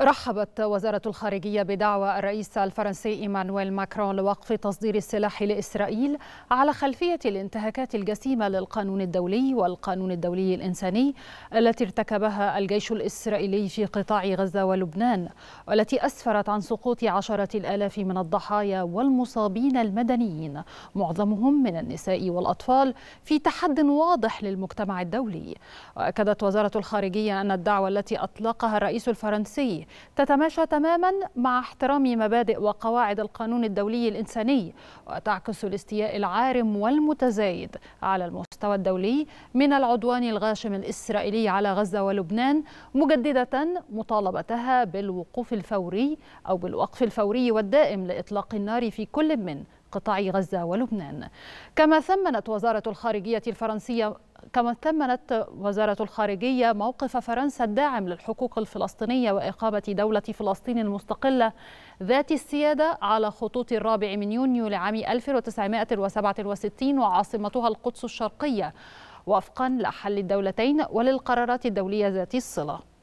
رحبت وزارة الخارجية بدعوى الرئيس الفرنسي إيمانويل ماكرون لوقف تصدير السلاح لإسرائيل على خلفية الانتهاكات الجسيمة للقانون الدولي والقانون الدولي الإنساني التي ارتكبها الجيش الإسرائيلي في قطاع غزة ولبنان والتي أسفرت عن سقوط عشرة الآلاف من الضحايا والمصابين المدنيين معظمهم من النساء والأطفال في تحد واضح للمجتمع الدولي وأكدت وزارة الخارجية أن الدعوة التي أطلقها الرئيس الفرنسي تتماشى تماما مع احترام مبادئ وقواعد القانون الدولي الإنساني وتعكس الاستياء العارم والمتزايد على المستوى الدولي من العدوان الغاشم الإسرائيلي على غزة ولبنان مجددة مطالبتها بالوقوف الفوري أو بالوقف الفوري والدائم لإطلاق النار في كل من قطاع غزة ولبنان كما ثمنت وزارة الخارجية الفرنسية كما ثمنت وزارة الخارجية موقف فرنسا الداعم للحقوق الفلسطينية وإقامة دولة فلسطين المستقلة ذات السيادة على خطوط الرابع من يونيو لعام 1967 وعاصمتها القدس الشرقية وفقا لحل الدولتين وللقرارات الدولية ذات الصلة